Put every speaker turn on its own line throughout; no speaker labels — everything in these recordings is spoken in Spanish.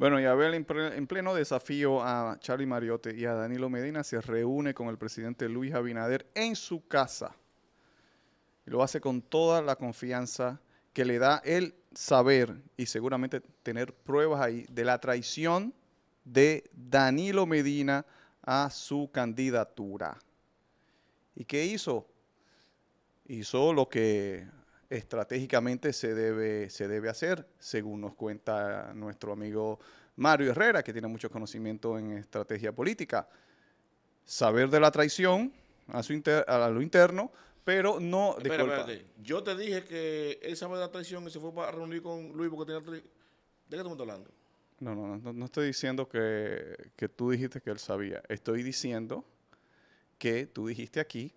Bueno, y Abel en pleno desafío a Charlie Mariote y a Danilo Medina se reúne con el presidente Luis Abinader en su casa. Y lo hace con toda la confianza que le da el saber y seguramente tener pruebas ahí de la traición de Danilo Medina a su candidatura. ¿Y qué hizo? Hizo lo que estratégicamente se debe, se debe hacer, según nos cuenta nuestro amigo Mario Herrera, que tiene mucho conocimiento en estrategia política. Saber de la traición a, lo interno, pero no... de espérate.
Yo te dije que él sabe de la traición y se fue a reunir con Luis porque tenía... ¿De qué estamos hablando?
No, no, no, no estoy diciendo que, que tú dijiste que él sabía. Estoy diciendo que tú dijiste aquí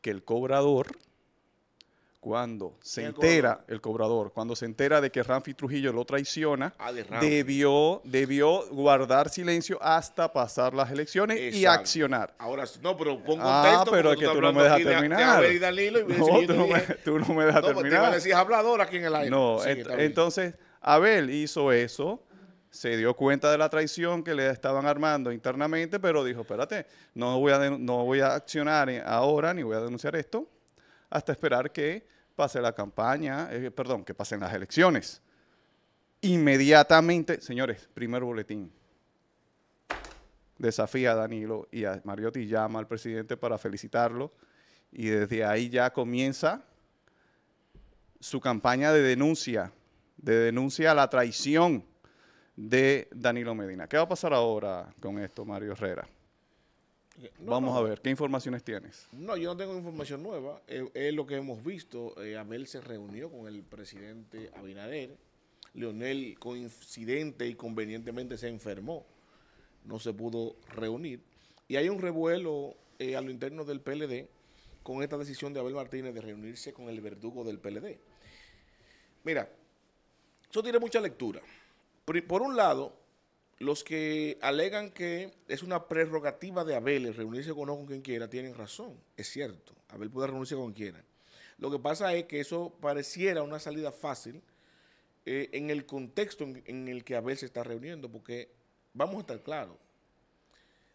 que el cobrador cuando se entera el cobrador, cuando se entera de que Ramfi Trujillo lo traiciona, ah, debió, debió guardar silencio hasta pasar las elecciones y accionar.
Ahora, no, pero pongo ah, contexto. Ah, pero es que tú no me dejas terminar. tú, no me, dejas no, pues terminar. Te decir hablador aquí en el aire. No, entonces
Abel hizo eso, se dio cuenta de la traición que le estaban armando internamente, pero dijo, espérate, no voy a, no voy a accionar ahora ni voy a denunciar esto hasta esperar que pase la campaña, eh, perdón, que pasen las elecciones. Inmediatamente, señores, primer boletín. Desafía a Danilo y a Mariotti, llama al presidente para felicitarlo y desde ahí ya comienza su campaña de denuncia, de denuncia a la traición de Danilo Medina. ¿Qué va a pasar ahora con esto, Mario Herrera? Eh, vamos a ver, ¿qué informaciones tienes? No,
yo no tengo información nueva. Eh, es lo que hemos visto. Eh, Abel se reunió con el presidente Abinader. Leonel, coincidente y convenientemente, se enfermó. No se pudo reunir. Y hay un revuelo a lo interno del PLD con esta decisión de Abel Martínez de reunirse con el verdugo del PLD. Mira, eso tiene mucha lectura. Por un lado, los que alegan que es una prerrogativa de Abel reunirse con, con quien quiera tienen razón. Es cierto, Abel puede reunirse con quien quiera. Lo que pasa es que eso pareciera una salida fácil eh, en el contexto en, el que Abel se está reuniendo, porque vamos a estar claros,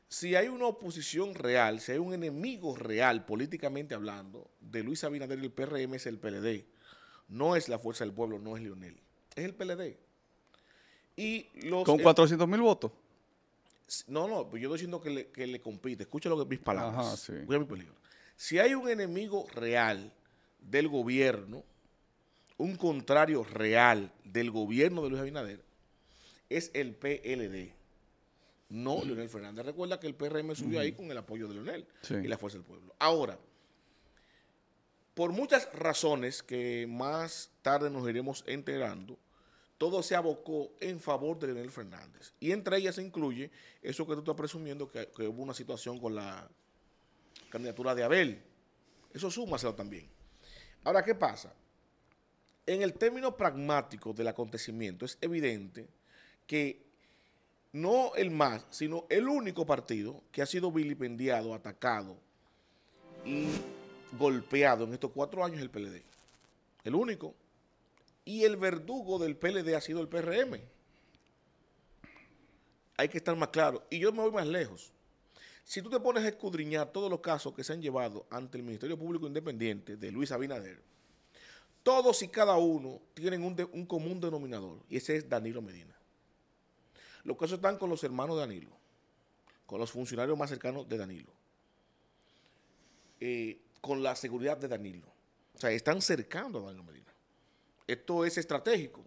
si hay una oposición real, si hay un enemigo real políticamente hablando de Luis Abinader y el PRM es el PLD, no es la Fuerza del Pueblo, no es Lionel, es el PLD. ¿Con 400 eh, mil votos? No, no, pues yo estoy diciendo que le, compite. Escucha lo que mis palabras. Si hay un enemigo real del gobierno, un contrario real del gobierno de Luis Abinader, es el PLD. No Leonel Fernández. Recuerda que el PRM subió ahí con el apoyo de Leonel y la fuerza del pueblo. Ahora, por muchas razones que más tarde nos iremos enterando, todo se abocó en favor de Leonel Fernández. Y entre ellas se incluye eso que tú estás presumiendo, que, hubo una situación con la candidatura de Abel. Eso súmaselo también. Ahora, ¿qué pasa? En el término pragmático del acontecimiento es evidente que no el más, sino el único partido que ha sido vilipendiado, atacado y golpeado en estos cuatro años es el PLD. El único y el verdugo del PLD ha sido el PRM. Hay que estar más claro. Y yo me voy más lejos. Si tú te pones a escudriñar todos los casos que se han llevado ante el Ministerio Público Independiente de Luis Abinader, todos y cada uno tienen un, común denominador, y ese es Danilo Medina. Los casos están con los hermanos de Danilo, con los funcionarios más cercanos de Danilo, eh, con la seguridad de Danilo. O sea, están cercando a Danilo Medina. Esto es estratégico.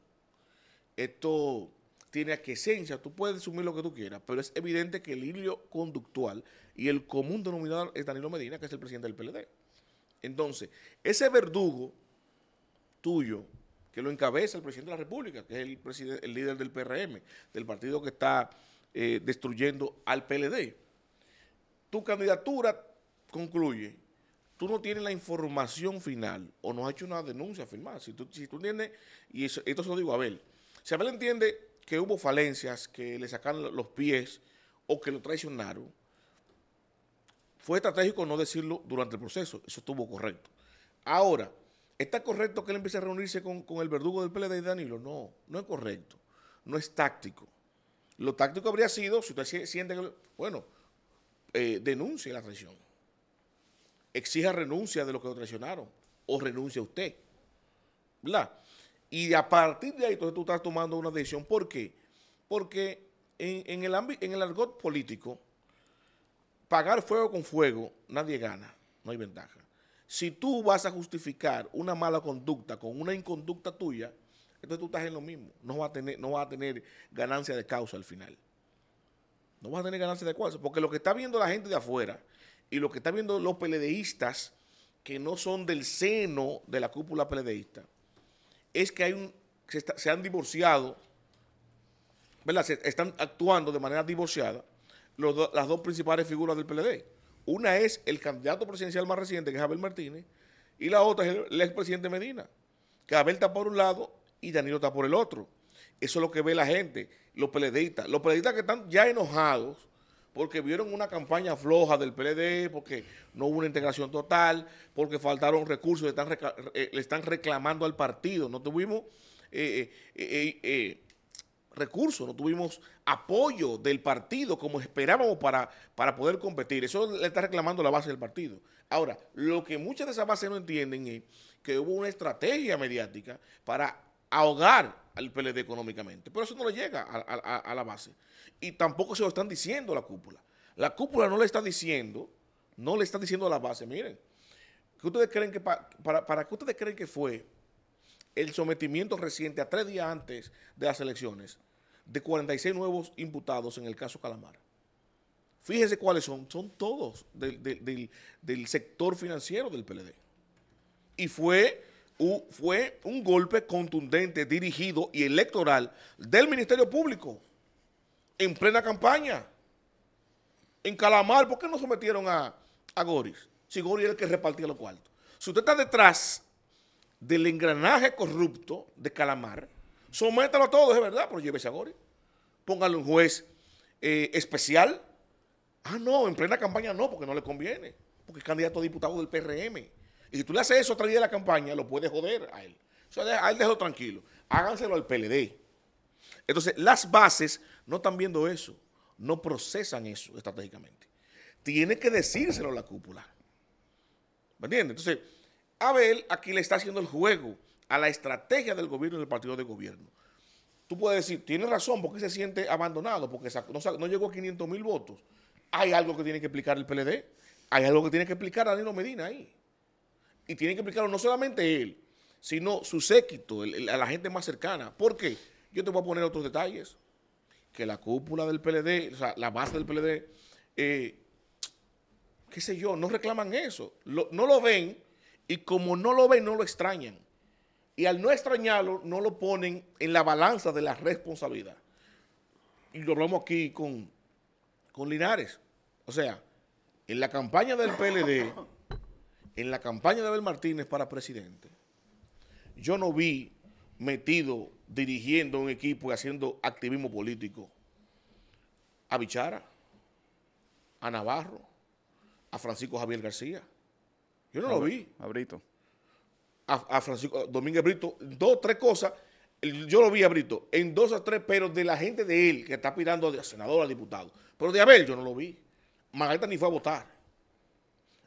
Esto tiene aquiescencia. Tú puedes asumir lo que tú quieras, pero es evidente que el hilo conductual y el común denominador es Danilo Medina, que es el presidente del PLD. Entonces, ese verdugo tuyo, que lo encabeza el presidente de la República, que es el, líder del PRM, del partido que está eh, destruyendo al PLD. Tu candidatura concluye tú no tienes la información final o no has hecho una denuncia firmada. Si tú, si tú entiendes, y esto se lo digo a Abel, si Abel entiende que hubo falencias, que le sacaron los pies o que lo traicionaron, fue estratégico no decirlo durante el proceso. Eso estuvo correcto. Ahora, ¿está correcto que él empiece a reunirse con, el verdugo del PLD de Danilo? No, no es correcto. No es táctico. Lo táctico habría sido, si usted siente que, bueno, eh, denuncie la traición exija renuncia de lo que lo traicionaron o renuncia usted. ¿Verdad? Y a partir de ahí, entonces tú estás tomando una decisión. ¿Por qué? Porque en, el, en el argot político, pagar fuego con fuego, nadie gana, no hay ventaja. Si tú vas a justificar una mala conducta con una inconducta tuya, entonces tú estás en lo mismo. No a tener, no vas a tener ganancia de causa al final. No vas a tener ganancia de causa. Porque lo que está viendo la gente de afuera y lo que están viendo los peledeístas que no son del seno de la cúpula PLDista, es que hay un, se, han divorciado, están actuando de manera divorciada las dos principales figuras del PLD. Una es el candidato presidencial más reciente, que es Abel Martínez, y la otra es el, el expresidente Medina, que Abel está por un lado y Danilo está por el otro. Eso es lo que ve la gente, los PLDistas. Los PLDistas que están ya enojados porque vieron una campaña floja del PLD, porque no hubo una integración total, porque faltaron recursos, le están, eh, le están reclamando al partido, no tuvimos eh, eh, recursos, no tuvimos apoyo del partido como esperábamos para, para poder competir. Eso le está reclamando la base del partido. Ahora, lo que muchas de esas bases no entienden es que hubo una estrategia mediática para ahogar al PLD económicamente. Pero eso no le llega a, la base. Y tampoco se lo están diciendo a la cúpula. La cúpula no le está diciendo, no le está diciendo a la base, miren, ustedes creen que para, qué ustedes creen que fue el sometimiento reciente a tres días antes de las elecciones de 46 nuevos imputados en el caso Calamar? Fíjense cuáles son, son todos del sector financiero del PLD. Y fue fue un golpe contundente, dirigido y electoral del Ministerio Público en plena campaña. En Calamar, ¿por qué no sometieron a, a Goris? Si Goris era el que repartía los cuartos. Si usted está detrás del engranaje corrupto de Calamar, sométalo a todos, es verdad, pero llévese a Goris. Póngalo un juez eh, especial. Ah, no, en plena campaña no, porque no le conviene. Porque es candidato a diputado del PRM. Y si tú le haces eso otra vez de la campaña, lo puedes joder a él. O sea, a él déjalo tranquilo. Háganselo al PLD. Entonces, las bases no están viendo eso. No procesan eso estratégicamente. Tiene que decírselo a la cúpula. ¿Me entiendes? Entonces, Abel aquí le está haciendo el juego a la estrategia del gobierno y del partido de gobierno. Tú puedes decir, tiene razón, porque se siente abandonado, porque no, llegó a 500 mil votos. Hay algo que tiene que explicar el PLD. Hay algo que tiene que explicar Danilo Medina ahí y tiene que explicarlo no solamente él, sino su séquito, a la gente más cercana. ¿Por qué? Yo te voy a poner otros detalles. Que la cúpula del PLD, o sea, la base del PLD, eh, qué sé yo, no reclaman eso. no lo ven y como no lo ven, no lo extrañan. Y al no extrañarlo, no lo ponen en la balanza de la responsabilidad. Y lo hablamos aquí con, con Linares. O sea, en la campaña del PLD en la campaña de Abel Martínez para presidente, yo no vi metido dirigiendo un equipo y haciendo activismo político a Bichara, a Navarro, a Francisco Javier García. Yo no lo vi. A Brito. A, Francisco Domínguez Brito. Dos, tres cosas. Yo lo vi a Brito en dos o tres, pero de la gente de él que está pidiendo a senador, a diputado. Pero de Abel yo no lo vi. Margarita ni fue a votar.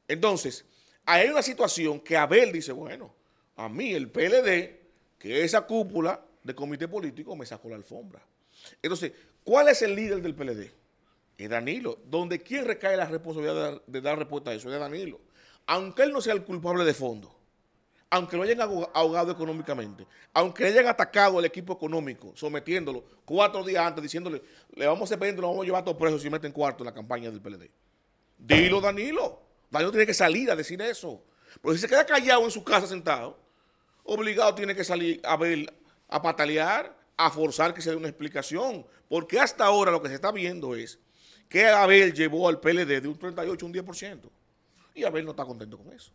Entonces, hay una situación que Abel dice, bueno, a mí el PLD, que esa cúpula de comité político me sacó la alfombra. Entonces, ¿cuál es el líder del PLD? Es Danilo. Donde quién recae la responsabilidad de, dar respuesta a eso es Danilo. Aunque él no sea el culpable de fondo, aunque lo hayan ahogado económicamente, aunque hayan atacado al equipo económico, sometiéndolo cuatro días antes, diciéndole, le vamos a pedir, lo vamos a llevar a todos presos si meten cuarto en la campaña del PLD. Dilo, Danilo no tiene que salir a decir eso. Pero si se queda callado en su casa sentado, obligado tiene que salir a ver, a patalear, a forzar que se dé una explicación. Porque hasta ahora lo que se está viendo es que Abel llevó al PLD de un 38 a un 10%. Y Abel no está contento con eso.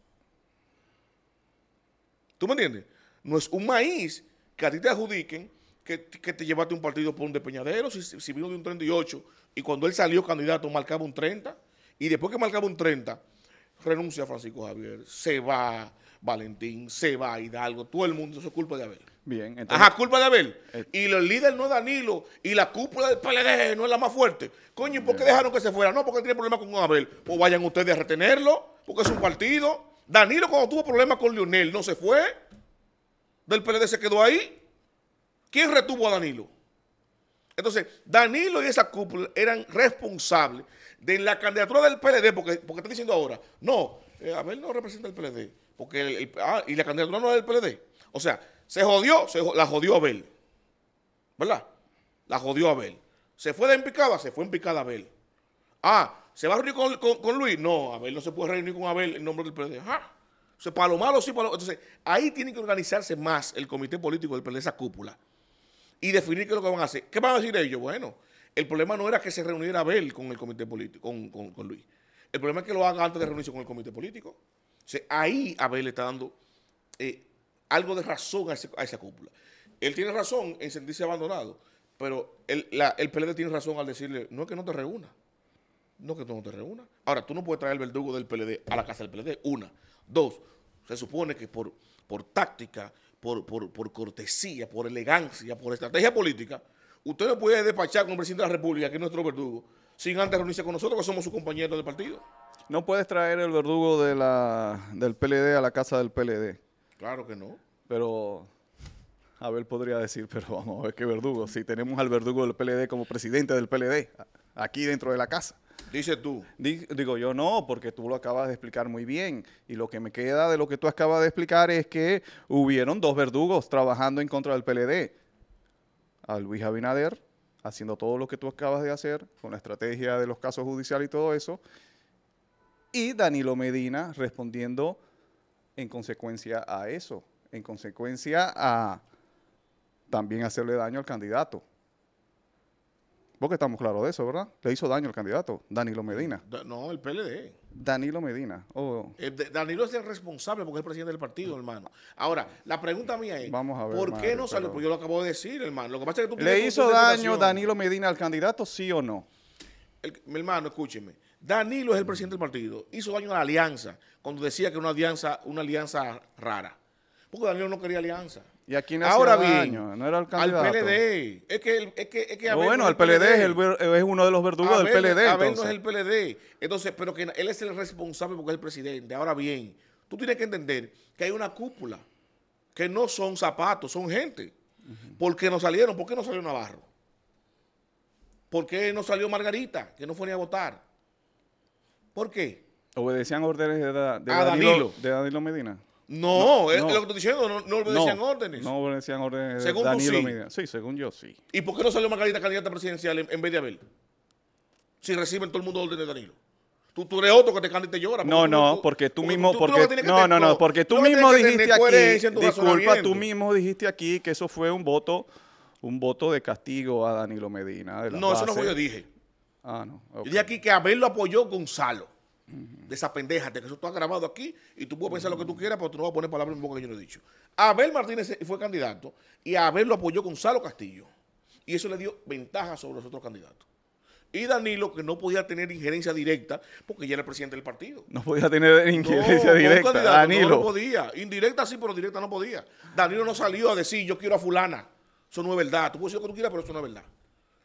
¿Tú me entiendes? No es un maíz que a ti te adjudiquen que, te llevaste un partido por un despeñadero, si, si vino de un 38, y cuando él salió candidato marcaba un 30, y después que marcaba un 30, renuncia Francisco Javier, se va Valentín, se va Hidalgo, todo el mundo, eso es culpa de Abel. Bien, entonces, Ajá, culpa de Abel. Eh. y el líder no es Danilo y la cúpula del PLD no es la más fuerte. Coño, ¿y por qué dejaron que se fuera? No, porque tiene problemas con Abel. o pues vayan ustedes a retenerlo, porque es un partido. Danilo cuando tuvo problemas con Lionel no se fue. Del PLD se quedó ahí. ¿Quién retuvo a Danilo? Entonces, Danilo y esa cúpula eran responsables de la candidatura del PLD, porque, porque están diciendo ahora, no, eh, Abel no representa el PLD, porque ah, y la candidatura no es del PLD. O sea, se jodió, la jodió Abel, ¿verdad? La jodió Abel. ¿Se fue de empicada? Se fue en picada Abel. Ah, ¿se va a reunir con, con, Luis? No, Abel no se puede reunir con Abel en nombre del PLD. Ajá. Ah, o sea, para lo malo sí, para lo... Entonces, ahí tiene que organizarse más el comité político del PLD, esa cúpula y definir qué es lo que van a hacer. ¿Qué van a decir ellos? Bueno, el problema no era que se reuniera Abel con el comité político, con, con, Luis. El problema es que lo haga antes de reunirse con el comité político. sea, ahí Abel está dando eh, algo de razón a, esa cúpula. Él tiene razón en sentirse abandonado, pero el, PLD tiene razón al decirle, no es que no te reúna, no es que tú no te reúnas. Ahora, tú no puedes traer el verdugo del PLD a la casa del PLD, una. Dos, se supone que por, por táctica, por, cortesía, por
elegancia, por estrategia
política, usted no puede despachar con el presidente de la República, que es nuestro verdugo, sin antes reunirse con nosotros, que somos sus compañeros de partido.
No puedes traer el verdugo de del PLD a la casa del PLD. Claro que no. Pero a ver, podría decir, pero vamos a ver qué verdugo. Si tenemos al verdugo del PLD como presidente del PLD, aquí dentro de la casa. Dice tú. Digo yo no, porque tú lo acabas de explicar muy bien. Y lo que me queda de lo que tú acabas de explicar es que hubieron dos verdugos trabajando en contra del PLD. A Luis Abinader, haciendo todo lo que tú acabas de hacer, con la estrategia de los casos judiciales y todo eso. Y Danilo Medina respondiendo en consecuencia a eso, en consecuencia a también hacerle daño al candidato. Porque estamos claros de eso, ¿verdad? Le hizo daño al candidato, Danilo Medina.
no, el PLD.
Danilo Medina.
Oh. Eh, Danilo es el responsable porque es el presidente del partido, hermano. Ahora, la pregunta mía es,
¿por qué no salió? Porque pues yo
lo acabo de decir, hermano. Lo que pasa que tú ¿Le hizo daño Danilo
Medina al candidato, sí o no?
mi hermano, escúcheme. Danilo es el presidente del partido. Hizo daño a la alianza cuando decía que era una alianza, una alianza rara. Porque Danilo no quería alianza. ¿Y aquí quién Ahora bien, No era el Al PLD. Es bueno, al PLD, es, uno de los verdugos del PLD. es el PLD. pero que él es el responsable porque es el presidente. Ahora bien, tú tienes que entender que hay una cúpula, que no son zapatos, son gente. Porque ¿Por qué no salieron? ¿Por qué no salió Navarro? ¿Por qué no salió Margarita, que no fue ni a votar? ¿Por qué?
Obedecían órdenes de, de Danilo Medina. No, es eh, lo que estoy diciendo, no, no obedecían órdenes. No obedecían órdenes. Según Danilo sí. Medina. Sí, según yo sí.
¿Y por qué no salió Margarita candidata presidencial en, vez de Abel? Si reciben todo el mundo órdenes de Danilo. Tú, tú eres otro que te canta y llora. No, no, porque tú mismo. Porque, no, no, no, porque tú mismo dijiste aquí. Disculpa, tú
mismo dijiste aquí que eso fue un voto un voto de castigo a Danilo Medina. no, eso no fue yo dije. Ah, no.
Yo dije aquí que Abel lo apoyó
Gonzalo de esa pendeja de que eso está grabado aquí y
tú puedes pensar lo que tú mm. quieras, pero tú no vas a poner palabras en boca que yo no he dicho. Abel Martínez fue candidato y Abel lo apoyó Gonzalo Castillo. Y eso le dio ventaja sobre los otros candidatos. Y Danilo, que no podía tener injerencia directa porque ya era el presidente del partido.
No podía tener injerencia directa. Danilo.
podía. Indirecta sí, pero directa no podía. Danilo no salió a decir, yo quiero a fulana. Eso no es verdad. Tú puedes decir lo que tú quieras, pero eso no es verdad.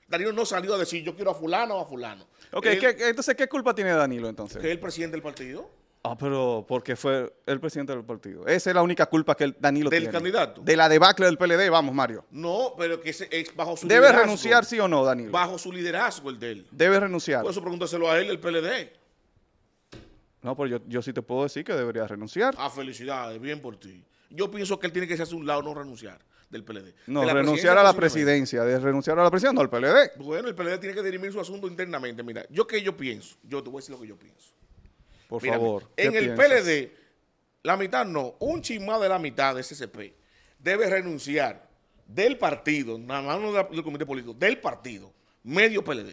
Danilo no salió a decir yo quiero a fulano o a fulano.
Ok, entonces, ¿qué culpa tiene Danilo entonces? Que es el
presidente del partido.
Ah, pero porque fue el presidente del partido. Esa es la única culpa que Danilo tiene. ¿Del candidato? De la debacle del PLD, vamos, Mario.
No, pero que es, bajo su liderazgo. ¿Debe renunciar
sí o no, Danilo? Bajo
su liderazgo el de él.
¿Debe renunciar? Por eso
pregúntaselo a él, el PLD.
No, pero yo, yo sí te puedo decir que debería renunciar.
Ah, felicidades, bien por ti. Yo pienso que él tiene que hacerse un lado, no renunciar del PLD.
No, renunciar a la presidencia, de renunciar a la presidencia, no al PLD.
Bueno, el PLD tiene que dirimir su asunto internamente. Mira, yo qué yo pienso, yo te voy a decir lo que yo pienso. Por favor. En el PLD, la mitad no, un chismado de la mitad de SCP debe renunciar del partido, nada más no del comité político, del partido, medio PLD.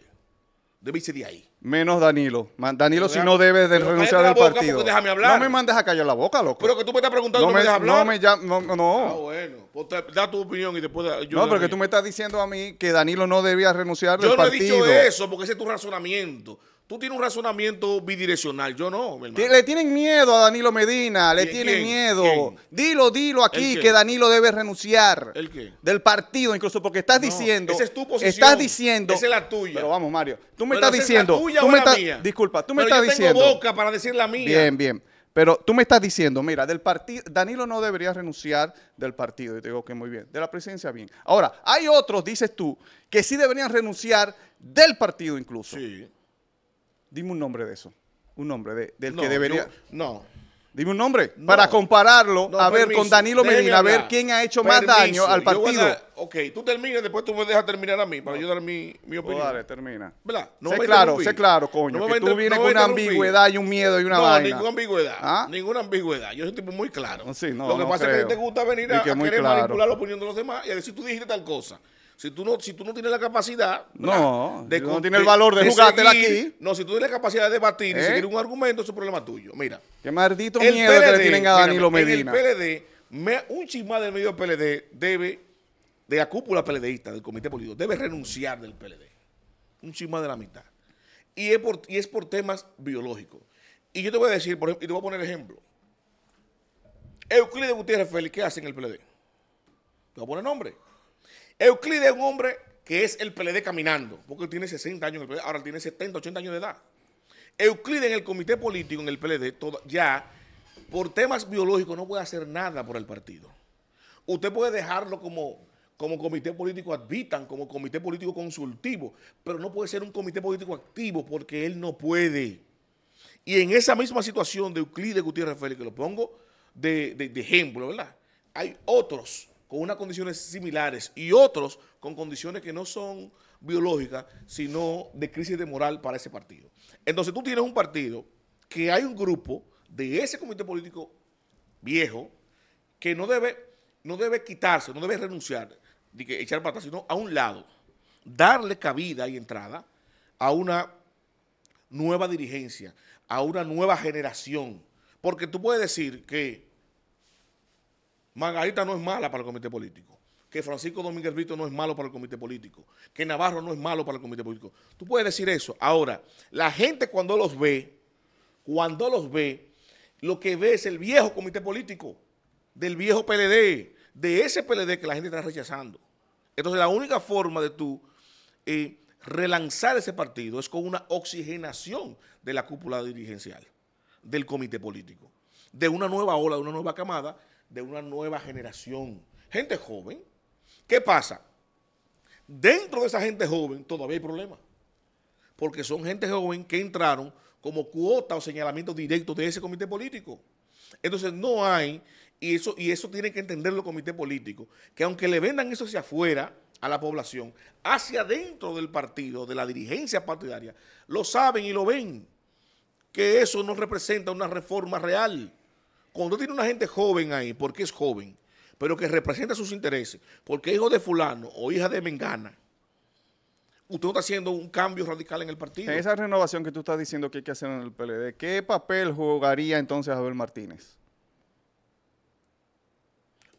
Debe irse
de ahí. Menos Danilo. Danilo, si no debe de renunciar al partido. No me mandes a callar la boca, loco. Pero
que tú me estás preguntando no me, dejas hablar. No me
ya, no, no. Ah,
bueno. Pues da tu opinión y después
yo No, que tú me estás diciendo a mí que Danilo no debía renunciar partido. Yo no he dicho eso
porque ese es tu razonamiento. Tú tienes un razonamiento bidireccional, yo no.
le tienen miedo a Danilo Medina, le tienen miedo. Dilo, dilo aquí que Danilo debe renunciar. ¿El qué? Del partido, incluso porque estás diciendo. Esa es tu posición. Estás diciendo. Esa es la tuya. Pero vamos, Mario. Tú me estás diciendo. Es la tuya tú me la mía. Disculpa, tú me estás yo diciendo. boca para decir la mía. Bien, bien. Pero tú me estás diciendo, mira, del partido, Danilo no debería renunciar del partido. Y te digo que muy bien. De la presidencia, bien. Ahora, hay otros, dices tú, que sí deberían renunciar del partido incluso. Sí. Dime un nombre de eso. Un nombre de, del que debería. no. Dime un nombre para compararlo, a ver, con Danilo Medina, a ver quién ha hecho más daño al partido.
ok, tú terminas, después tú me dejas terminar a mí para yo dar mi, mi opinión. Oh, dale, termina. ¿Verdad? sé claro, sé claro, coño. que tú vienes con una ambigüedad y un
miedo y una vaina. no, ninguna ambigüedad. ¿Ah?
Ninguna ambigüedad. Yo soy un tipo muy claro. Sí, Lo que pasa es que te gusta venir a, querer manipular la opinión de los demás y a decir tú dijiste tal cosa. Si tú no, si tú no tienes la capacidad.
No, de, no el valor de, jugártela aquí.
No, si tú tienes la capacidad de debatir y ¿Eh? seguir un argumento, es un problema tuyo.
Mira. Qué maldito miedo que le tienen a Danilo Medina. el
PLD, un chismá del medio del PLD debe, de la cúpula PLDista, del comité político, debe renunciar del PLD. Un chismá de la mitad. Y es por, y es por temas biológicos. Y yo te voy a decir, por ejemplo, y te voy a poner ejemplo. Euclides Gutiérrez Félix, ¿qué hace en el PLD? Te voy a poner nombre. Euclides es un hombre que es el PLD caminando, porque tiene 60 años en el PLD, ahora tiene 70, 80 años de edad. Euclides en el comité político, en el PLD, ya por temas biológicos no puede hacer nada por el partido. Usted puede dejarlo como, como comité político advitan, como comité político consultivo, pero no puede ser un comité político activo porque él no puede. Y en esa misma situación de Euclides Gutiérrez Félix, que lo pongo de ejemplo, ¿verdad? Hay otros con unas condiciones similares y otros con condiciones que no son biológicas, sino de crisis de moral para ese partido. Entonces tú tienes un partido que hay un grupo de ese comité político viejo que no debe, no debe quitarse, no debe renunciar, de que echar patas, sino a un lado, darle cabida y entrada a una nueva dirigencia, a una nueva generación. Porque tú puedes decir que Margarita no es mala para el comité político, que Francisco Domínguez Vito no es malo para el comité político, que Navarro no es malo para el comité político. Tú puedes decir eso. Ahora, la gente cuando los ve, cuando los ve, lo que ve es el viejo comité político, del viejo PLD, de ese PLD que la gente está rechazando. Entonces, la única forma de tú eh, relanzar ese partido es con una oxigenación de la cúpula dirigencial, del comité político, de una nueva ola, de una nueva camada de una nueva generación. Gente joven. ¿Qué pasa? Dentro de esa gente joven todavía hay problemas. Porque son gente joven que entraron como cuota o señalamiento directo de ese comité político. Entonces no hay, y eso, y eso tiene que entenderlo el comité político, que aunque le vendan eso hacia afuera a la población, hacia adentro del partido, de la dirigencia partidaria, lo saben y lo ven, que eso no representa una reforma real cuando tiene una gente joven ahí, porque es joven, pero que representa sus intereses, porque es hijo de fulano o hija de Mengana, usted no está haciendo un cambio radical en el partido. esa
renovación que tú estás diciendo que hay que hacer en el PLD, ¿qué papel jugaría entonces Abel Martínez?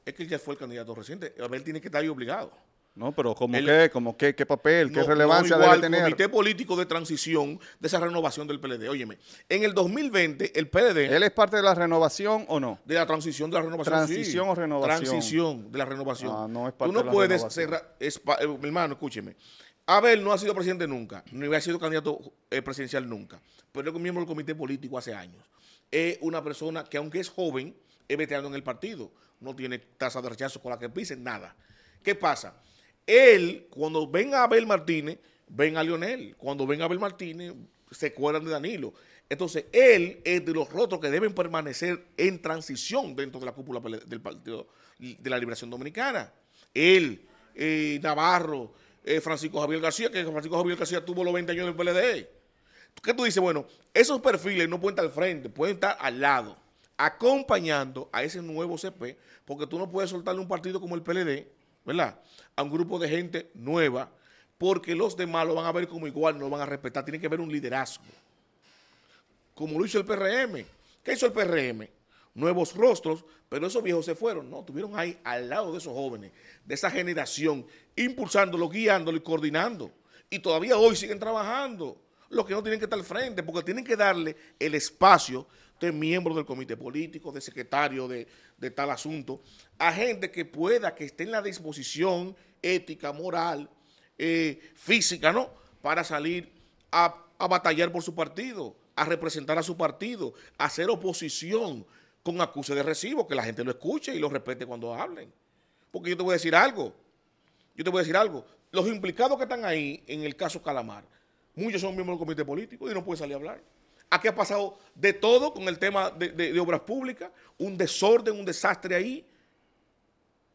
Es que ya fue el candidato reciente. Abel tiene que estar ahí obligado.
No, pero ¿cómo qué? ¿Cómo qué? ¿Qué papel? ¿Qué relevancia debe tener? El Comité
Político de Transición de esa renovación del PLD. Óyeme, en el 2020 el PLD... ¿Él es parte de la renovación o no? De la transición, de la renovación, ¿Transición o renovación? Transición de la renovación.
Ah, no es parte Tú no puedes cerrar...
Eh, mi hermano, escúcheme. Abel no ha sido presidente nunca, ni no ha sido candidato eh, presidencial nunca, pero es miembro del Comité Político hace años. Es una persona que aunque es joven, es veterano en el partido. No tiene tasa de rechazo con la que pisen, nada. ¿Qué pasa? él, cuando venga a Abel Martínez, ven a Lionel. Cuando venga a Abel Martínez, se cuelan de Danilo. Entonces, él es de los rotos que deben permanecer en transición dentro de la cúpula del Partido de la Liberación Dominicana. Él, eh, Navarro, eh, Francisco Javier García, que Francisco Javier García tuvo los 20 años en el PLD. ¿Qué tú dices? Bueno, esos perfiles no pueden estar al frente, pueden estar al lado, acompañando a ese nuevo CP, porque tú no puedes soltarle un partido como el PLD ¿verdad? A un grupo de gente nueva, porque los demás lo van a ver como igual, no lo van a respetar. Tiene que haber un liderazgo. Como lo hizo el PRM. ¿Qué hizo el PRM? Nuevos rostros, pero esos viejos se fueron, ¿no? Estuvieron ahí al lado de esos jóvenes, de esa generación, impulsándolo, guiándolo y coordinando. Y todavía hoy siguen trabajando. Los que no tienen que estar al frente, porque tienen que darle el espacio usted es miembro del comité político, de secretario de, tal asunto, a gente que pueda, que esté en la disposición ética, moral, eh, física, ¿no? Para salir a, batallar por su partido, a representar a su partido, a hacer oposición con acuse de recibo, que la gente lo escuche y lo respete cuando hablen. Porque yo te voy a decir algo, yo te voy a decir algo, los implicados que están ahí en el caso Calamar, muchos son miembros del comité político y no pueden salir a hablar. Aquí ha pasado de todo con el tema de, obras públicas, un desorden, un desastre ahí.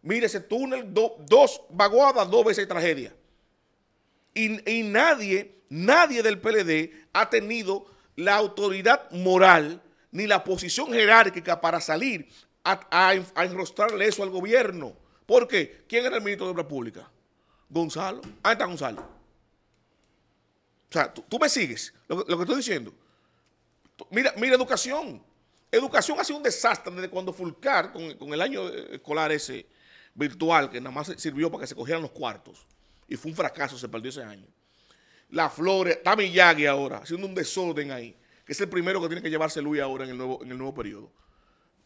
Mire ese túnel, dos vaguadas, dos veces tragedia. Y, nadie, nadie del PLD ha tenido la autoridad moral ni la posición jerárquica para salir a, enrostrarle eso al gobierno. ¿Por qué? ¿Quién era el ministro de Obras Públicas? Gonzalo. Ahí está Gonzalo. O sea, tú, me sigues lo, que estoy diciendo. Mira, educación. Educación ha sido un desastre desde cuando Fulcar, con, el año escolar ese virtual, que nada más sirvió para que se cogieran los cuartos, y fue un fracaso, se perdió ese año. La Flores, está ahora, haciendo un desorden ahí, que es el primero que tiene que llevarse Luis ahora en el nuevo, en el nuevo periodo.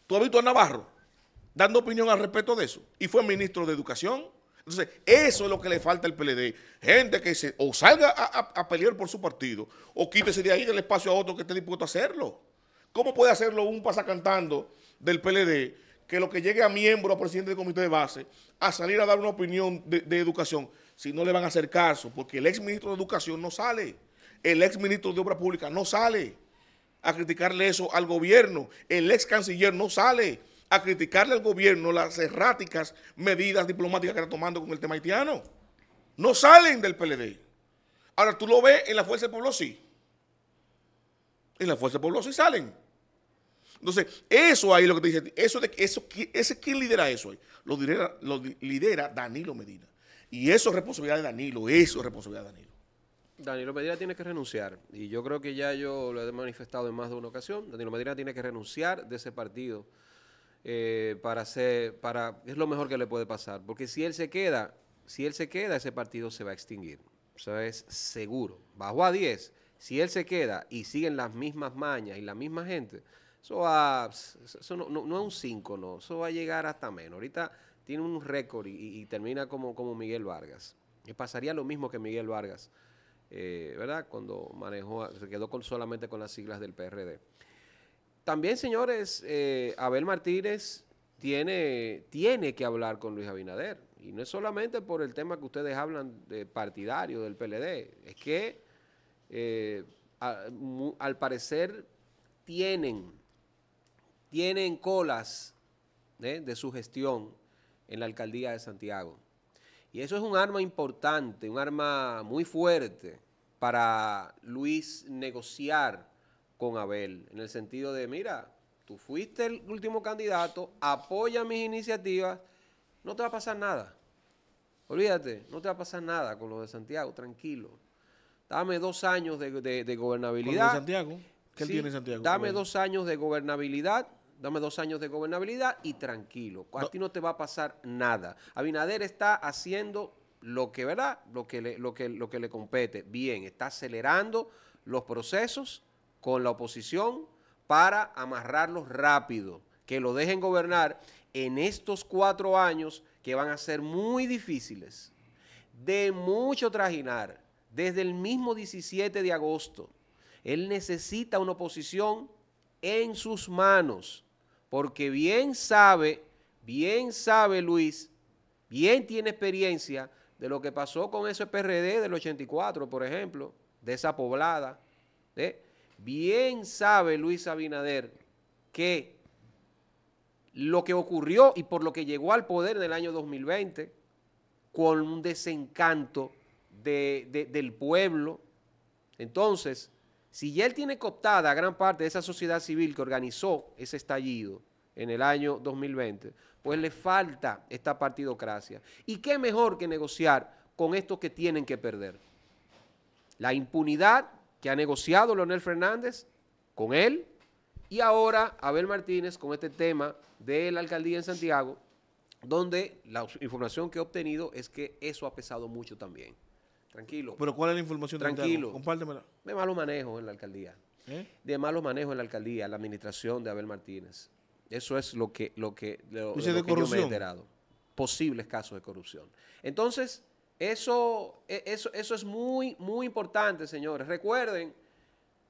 ¿Tú has visto a Navarro dando opinión al respecto de eso? Y fue ministro de Educación, entonces, eso es lo que le falta al PLD. Gente que se, o salga a, pelear por su partido, o quítese de ahí del espacio a otro que esté dispuesto a hacerlo. ¿Cómo puede hacerlo un pasacantando del PLD que lo que llegue a miembro, a presidente del comité de base, a salir a dar una opinión de, educación, si no le van a hacer caso? Porque el ex ministro de Educación no sale, el ex ministro de Obras Públicas no sale a criticarle eso al gobierno, el ex canciller no sale a criticarle al gobierno las erráticas medidas diplomáticas que está tomando con el tema haitiano. No salen del PLD. Ahora, tú lo ves en la Fuerza del Pueblo, sí. En la Fuerza del Pueblo sí salen. Entonces, eso ahí lo que te dice, eso eso, ese, ¿quién lidera eso ahí? Lo lidera, lo lidera Danilo Medina. Y eso es responsabilidad de Danilo, eso es responsabilidad de Danilo. Danilo Medina tiene que renunciar. Y
yo creo que ya yo lo he manifestado en más de una ocasión. Danilo Medina tiene que renunciar de ese partido. Eh, para hacer para, es lo mejor que le puede pasar, porque si él se queda, si él se queda, ese partido se va a extinguir. sea, es seguro. Bajó a 10. Si él se queda y siguen las mismas mañas y la misma gente, eso, eso no, es un 5, no. Eso va a llegar hasta menos. Ahorita tiene un récord y, termina como, como Miguel Vargas. Y pasaría lo mismo que Miguel Vargas, eh, ¿verdad? Cuando manejó, se quedó solamente con las siglas del PRD. También, señores, eh, Abel Martínez tiene, tiene que hablar con Luis Abinader. Y no es solamente por el tema que ustedes hablan de partidario del PLD, es que eh, al parecer tienen, tienen colas ¿eh? de su gestión en la alcaldía de Santiago. Y eso es un arma importante, un arma muy fuerte para Luis negociar con Abel, en el sentido de, mira, tú fuiste el último candidato, apoya mis iniciativas, no te va a pasar nada. Olvídate, no te va a pasar nada con lo de Santiago, tranquilo. Dame dos años de, de, gobernabilidad. Santiago?
¿Qué tiene Santiago? Dame dos
años de gobernabilidad, dame dos años de gobernabilidad y tranquilo. A ti no te va a pasar nada. Abinader está haciendo lo que, ¿verdad? Lo que lo que, lo que le compete. Bien, está acelerando los procesos con la oposición para amarrarlos rápido, que lo dejen gobernar en estos cuatro años que van a ser muy difíciles, de mucho trajinar, desde el mismo 17 de agosto. Él necesita una oposición en sus manos, porque bien sabe, bien sabe Luis, bien tiene experiencia de lo que pasó con ese PRD del 84, por ejemplo, de esa poblada. ¿eh? Bien sabe Luis Abinader que lo que ocurrió y por lo que llegó al poder en el año 2020, con un desencanto del pueblo. Entonces, si ya él tiene cooptada gran parte de esa sociedad civil que organizó ese estallido en el año 2020, pues le falta esta partidocracia. ¿Y qué mejor que negociar con estos que tienen que perder? La impunidad que ha negociado Leonel Fernández con él y ahora Abel Martínez con este tema de la alcaldía en Santiago, donde la información que he obtenido es que eso ha pesado mucho también.
Tranquilo. ¿Pero cuál es la información? Tranquilo. Compártemela.
De malo manejo en la alcaldía. ¿Eh? De malo manejo en la alcaldía, la administración de Abel Martínez. Eso es lo que, lo que, que yo me he enterado. Posibles casos de corrupción. Entonces, e, eso, eso, es muy, muy importante, señores. Recuerden,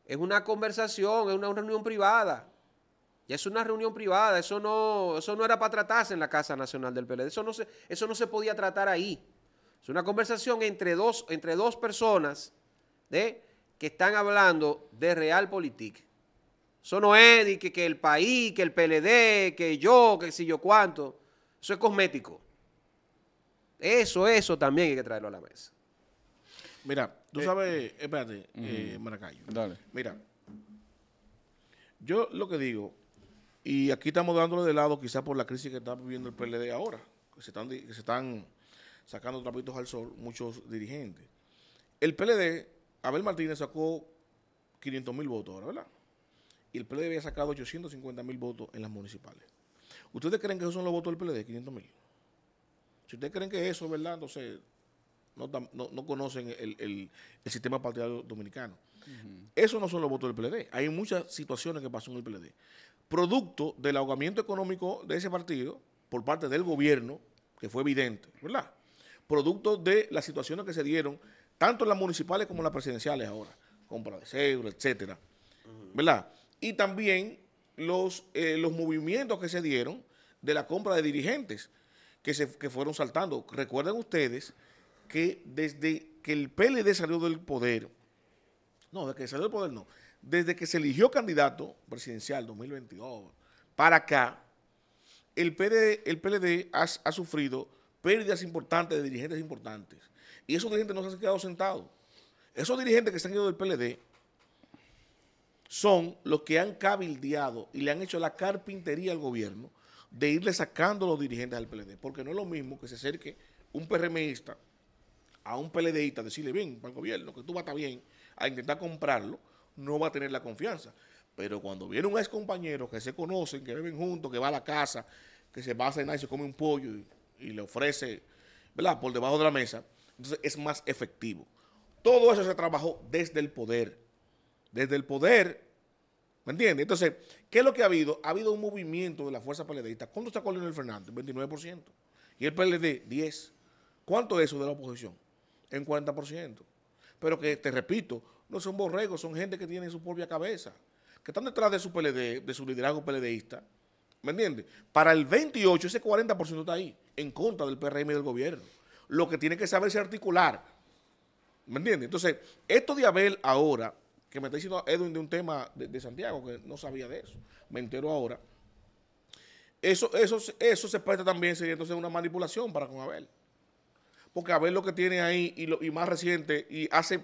es una conversación, es una reunión privada. Y es una reunión privada, eso no, eso no era para tratarse en la Casa Nacional del PLD, eso no se, eso no se podía tratar ahí. Es una conversación entre dos, entre dos personas de, que están hablando de realpolitik. Eso no es que, que el país, que el PLD, que yo, que si yo cuánto. Eso es cosmético. Eso, eso
también hay que traerlo a la mesa. Mira, tú eh, sabes, espérate, eh, Maracayo. Dale. Mira, yo lo que digo, y aquí estamos dándole de lado quizás por la crisis que está viviendo el PLD ahora, que se están, que se están sacando trapitos al sol muchos dirigentes. El PLD, Abel Martínez sacó 500 mil votos ahora, ¿verdad? Y el PLD había sacado 850 mil votos en las municipales. ¿Ustedes creen que esos son los votos del PLD, 500 mil? Si ustedes creen que eso es verdad, entonces no, conocen el, sistema partidario dominicano. Eso no son los votos del PLD. Hay muchas situaciones que pasan en el PLD. Producto del ahogamiento económico de ese partido por parte del gobierno, que fue evidente, ¿verdad? Producto de las situaciones que se dieron, tanto en las municipales como en las presidenciales ahora, compra de cebra, etcétera, ¿verdad? Y también los, eh, los movimientos que se dieron de la compra de dirigentes que, se, fueron saltando. Recuerden ustedes que desde que el PLD salió del poder, no, desde que salió del poder no, desde que se eligió candidato presidencial 2022 para acá, el PLD, el PLD ha, ha, sufrido pérdidas importantes de dirigentes importantes. Y esos dirigentes no se han quedado sentados. Esos dirigentes que se han ido del PLD son los que han cabildeado y le han hecho la carpintería al gobierno de irle sacando los dirigentes al PLD, porque no es lo mismo que se acerque un PRMista a un PLDista, decirle bien para el gobierno, que tú vas a bien, a intentar comprarlo, no va a tener la confianza. Pero cuando viene un ex compañero que se conocen, que beben juntos, que va a la casa, que se va a cenar y se come un pollo y, le ofrece, ¿verdad?, por debajo de la mesa, entonces es más efectivo. Todo eso se trabajó desde el poder. Desde el poder, ¿me entiendes? Entonces, ¿Qué es lo que ha habido? Ha habido un movimiento de la fuerza PLDista. ¿Cuánto está con Leonel Fernández? 29%. Y el PLD, 10%. ¿Cuánto es eso de la oposición? En 40%. Pero que, te repito, no son borregos, son gente que tiene su propia cabeza, que están detrás de su PLD, de su liderazgo PLDista. ¿Me entiendes? Para el 28, ese 40% está ahí, en contra del PRM y del gobierno. Lo que tiene que saber es articular. ¿Me entiendes? Entonces, esto de Abel ahora que me está diciendo Edwin de un tema de, Santiago, que no sabía de eso. Me entero ahora. Eso, eso, eso se presta también, sería entonces una manipulación para con Abel. Porque Abel lo que tiene ahí, y, lo, más reciente, y hace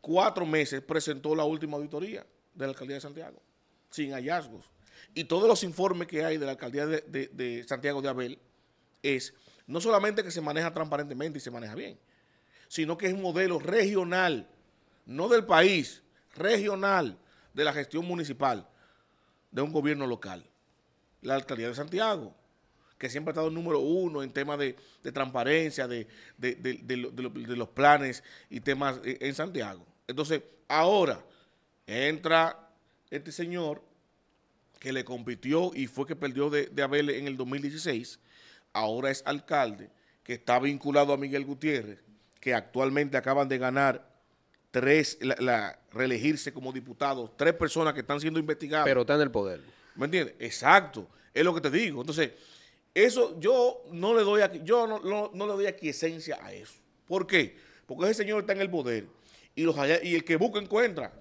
cuatro meses presentó la última auditoría de la alcaldía de Santiago, sin hallazgos. Y todos los informes que hay de la alcaldía de, de Santiago de Abel es no solamente que se maneja transparentemente y se maneja bien, sino que es un modelo regional, no del país, regional de la gestión municipal de un gobierno local, la alcaldía de Santiago, que siempre ha estado número uno en temas de, transparencia, de, de, los planes y temas en Santiago. Entonces, ahora entra este señor que le compitió y fue que perdió de Abel en el 2016, ahora es alcalde, que está vinculado a Miguel Gutiérrez, que actualmente acaban de ganar tres, la, reelegirse como diputado, tres personas que están siendo investigadas. Pero está en el poder. ¿Me entiendes? Exacto, es lo que te digo. Entonces, eso yo no le doy aquí, yo no, no, le doy aquí esencia a eso. ¿Por qué? Porque ese señor está en el poder y, los y el que busca encuentra.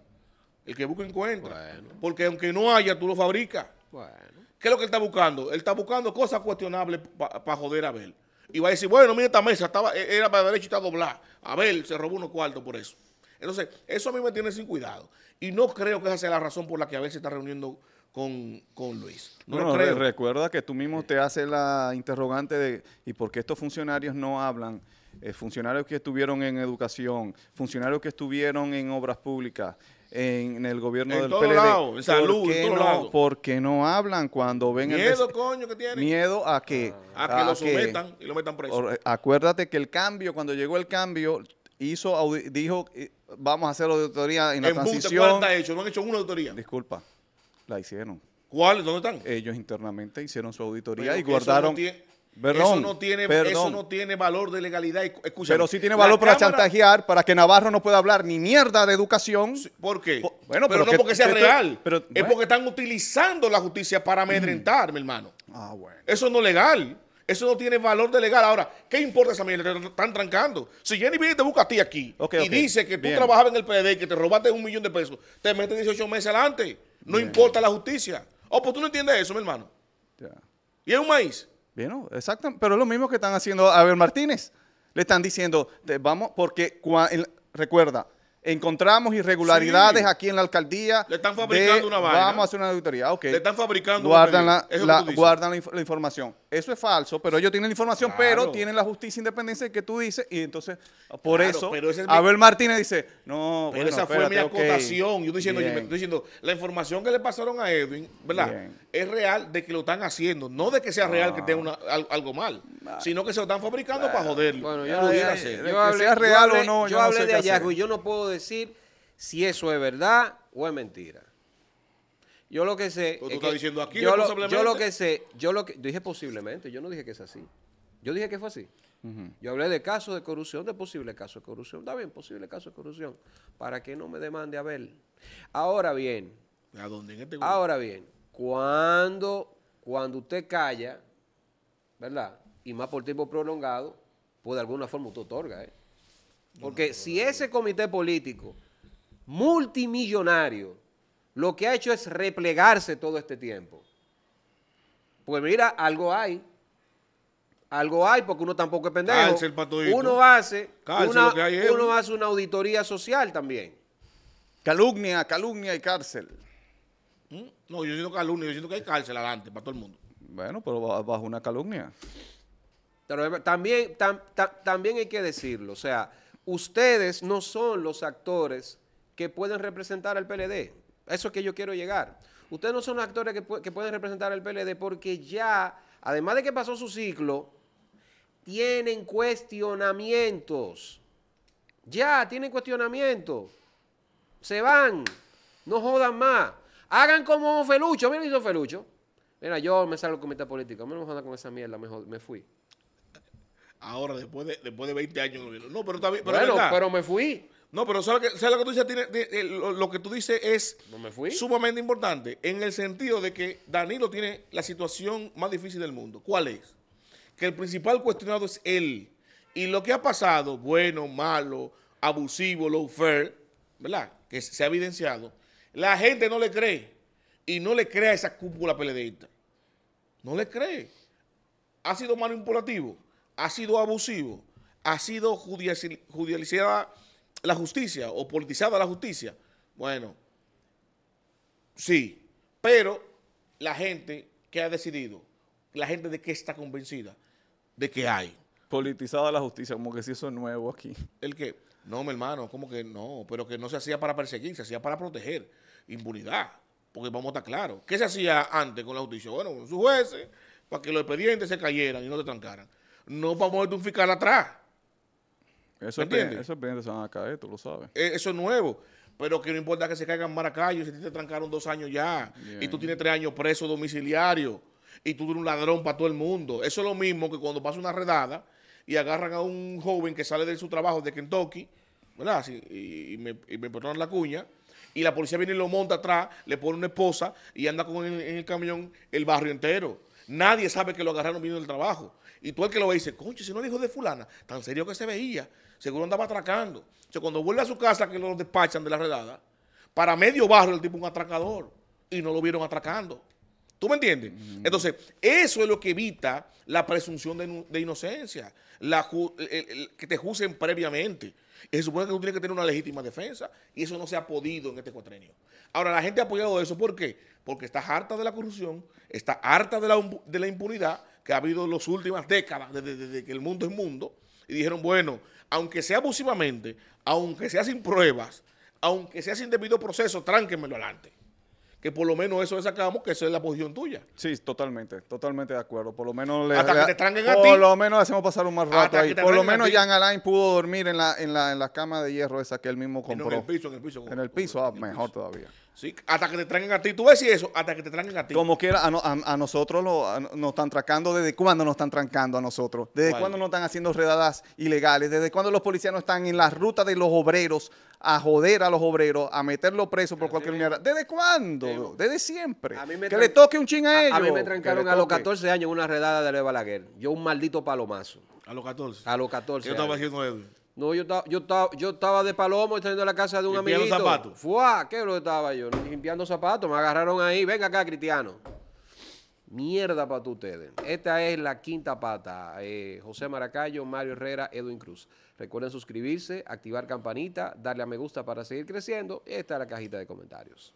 El que busca encuentra. Porque aunque no haya, tú lo fabricas. Bueno. ¿Qué es lo que él está buscando? Él está buscando cosas cuestionables para joder a Abel. Y va a decir, bueno, mira esta mesa, estaba, e, era para derecho y está doblada. Abel se robó unos cuartos por eso. Entonces, eso a mí me tiene sin cuidado. Y no creo que esa sea la razón por la que a veces está reuniendo con, Luis. No, no
recuerda que tú mismo te haces la interrogante de ¿y por qué estos funcionarios no hablan? Eh, funcionarios que estuvieron en educación, funcionarios que estuvieron en obras públicas, en, el gobierno del PLD. en salud, ¿Por en no, Porque no hablan cuando ven miedo, coño, que tienen. Miedo a que... Ah. a que lo sometan y lo metan preso. Acuérdate que el cambio, cuando llegó el cambio, hizo, dijo, eh, vamos a hacer la auditoría en la En transición. ¿cuál está hecho? No han hecho una auditoría. Disculpa, la hicieron. ¿Cuál? ¿Dónde están? Ellos internamente hicieron su auditoría y guardaron. eso no tiene, eso no
tiene valor de legalidad. pero sí tiene valor para chantajear,
para que Navarro no pueda hablar ni mierda de educación.
¿Por qué? bueno, pero no porque sea real. es porque están utilizando la justicia para amedrentar, mi hermano. Ah, bueno. Eso no es legal. Eso no tiene valor de legal. Ahora, ¿qué importa esa mierda? Te están trancando. Si Jenny viene te busca a ti aquí y dice que tú trabajabas en el PD que te robaste un millón de pesos,
te meten 18 meses adelante. No importa la justicia. Oh, pues tú no entiendes eso, mi hermano. Y es un maíz. Bien, exacto. Pero es lo mismo que están haciendo Abel Martínez. Le están diciendo, vamos, porque recuerda, encontramos irregularidades aquí en la alcaldía. Le están fabricando una vaina. Vamos a hacer una auditoría. Okay. Le están fabricando guardan La, información. Eso es falso, pero ellos tienen la información, pero tienen la justicia independencia que tú dices. Y entonces, por eso, Abel Martínez dice, no, esa fue mi acotación. Yo estoy
diciendo, la información que le pasaron a Edwin, ¿verdad? Es real de que lo están haciendo. No de que sea real que tenga ah. algo mal, ah. sino que se lo están fabricando para joderlo. Bueno, yo
real o no. Yo, hablé de hallazgo
yo puedo decir si eso es verdad o es mentira. Yo lo que sé. Pues diciendo aquí yo lo, que sé, yo lo que. Dije posiblemente, yo no dije que es así. Yo dije que fue así. Yo hablé de casos de corrupción, de posible casos de corrupción. Está bien, posible caso de corrupción. Para que no me demande a ver. Ahora bien. ¿A dónde? Este ahora bien, cuando, cuando usted calla, ¿verdad? Y más por tiempo prolongado, pues de alguna forma usted otorga, ¿eh? Porque si ese comité político multimillonario lo que ha hecho es replegarse todo este tiempo, pues mira, algo hay. Algo hay porque uno tampoco es pendejo. uno hace
una, uno hace una auditoría social también. Calumnia, calumnia y cárcel. ¿Mm? No, yo siento calumnia, yo siento que hay cárcel adelante para todo el mundo.
Bueno, pero bajo una calumnia. Pero eh, también, también hay que decirlo, o sea, ustedes no son los actores que pueden representar al PLD. Eso es que yo quiero llegar. Ustedes no son los actores que, pueden representar al PLD porque ya, además de que pasó su ciclo, tienen cuestionamientos. Ya, tienen cuestionamientos. Se van. No jodan más. Hagan como Felucho. Mira, hizo Felucho. Mira, yo me salgo con mi política. No me jodan con esa mierda. Mejor me fui. Ahora, después de, después de 20 años,
no, pero Pero bueno, pero me fui. No, pero ¿sabes lo que, que tú dices? Eh, lo, que tú dices es sumamente importante en el sentido de que Danilo tiene la situación más difícil del mundo. ¿Cuál es? Que el principal cuestionado es él. Y lo que ha pasado, bueno, malo, abusivo, low fair, ¿verdad? Que se ha evidenciado. La gente no le cree. Y no le cree a esa cúpula peledeísta. No le cree. Ha sido manipulativo ha sido abusivo, ha sido judicializada la justicia o politizada la justicia. Bueno, sí, pero la gente que ha decidido, la gente de que está convencida de que hay. Politizada la justicia, como que si eso es nuevo aquí. ¿El que, No, mi hermano, como que no, pero que no se hacía para perseguir, se hacía para proteger. Impunidad, porque vamos a estar claros. ¿Qué se hacía antes con la justicia? Bueno, con sus jueces, para que los expedientes se cayeran y no se trancaran no vamos a fiscal atrás.
Eso es Eso es se van a caer, tú lo sabes.
Eh, eso es nuevo. Pero que no importa que se caigan Maracayo si te trancaron dos años ya y tú tienes tres años preso domiciliario y tú eres un ladrón para todo el mundo. Eso es lo mismo que cuando pasa una redada y agarran a un joven que sale de su trabajo de Kentucky, ¿verdad? y, me, ponen la cuña y la policía viene y lo monta atrás, le pone una esposa y anda con él en el camión el barrio entero. Nadie sabe que lo agarraron vino del trabajo. Y tú el que lo ve dice, conche, si no dijo hijo de fulana, tan serio que se veía, seguro andaba atracando. O sea, cuando vuelve a su casa que lo despachan de la redada, para medio barrio el tipo un atracador y no lo vieron atracando. ¿Tú me entiendes? Entonces, eso es lo que evita la presunción de, inocencia, la que te juzguen previamente. se supone que tú tienes que tener una legítima defensa y eso no se ha podido en este cuatrenio. Ahora, la gente ha apoyado eso, ¿por qué? Porque está harta de la corrupción, está harta de la, de la impunidad que ha habido en las últimas décadas, desde, que el mundo es mundo, y dijeron, bueno, aunque sea abusivamente, aunque sea sin pruebas, aunque sea sin debido proceso,
tránquenmelo adelante. Que por lo menos eso le sacamos, que eso es la posición tuya. Sí, totalmente, totalmente de acuerdo. Por lo menos le, Hasta que te a ti. Por lo menos hacemos pasar un más rato ahí. Por lo menos Jan Alain pudo dormir en la, en la, cama de hierro esa que él mismo compró. en el piso, en el piso. Ah, mejor todavía.
Sí, hasta que te traigan a ti. Tú ves y eso, hasta que te traigan a ti.
Como quiera, a, nosotros nos están trancando. ¿Desde cuándo nos están trancando a nosotros? ¿Desde cuándo nos están haciendo redadas ilegales? ¿Desde cuándo los policías no están en la ruta de los obreros a joder a los obreros, a meterlos presos por cualquier mierda? ¿Desde cuándo? Desde siempre. que le toque un ching a ellos. A mí me trancaron a los 14
años una redada de Leo Balaguer. Yo un maldito palomazo. ¿A los 14? A los 14. Yo estaba haciendo él? No, yo estaba, yo estaba, de palomo estando en la casa de un limpiando zapatos. ¡Fua! ¿qué lo estaba yo? Limpiando zapatos, me agarraron ahí. Venga acá, Cristiano. Mierda para ustedes. Esta es la quinta pata. Eh, José Maracayo, Mario Herrera, Edwin Cruz. Recuerden suscribirse, activar campanita, darle a me gusta para seguir creciendo. Esta es la cajita de comentarios.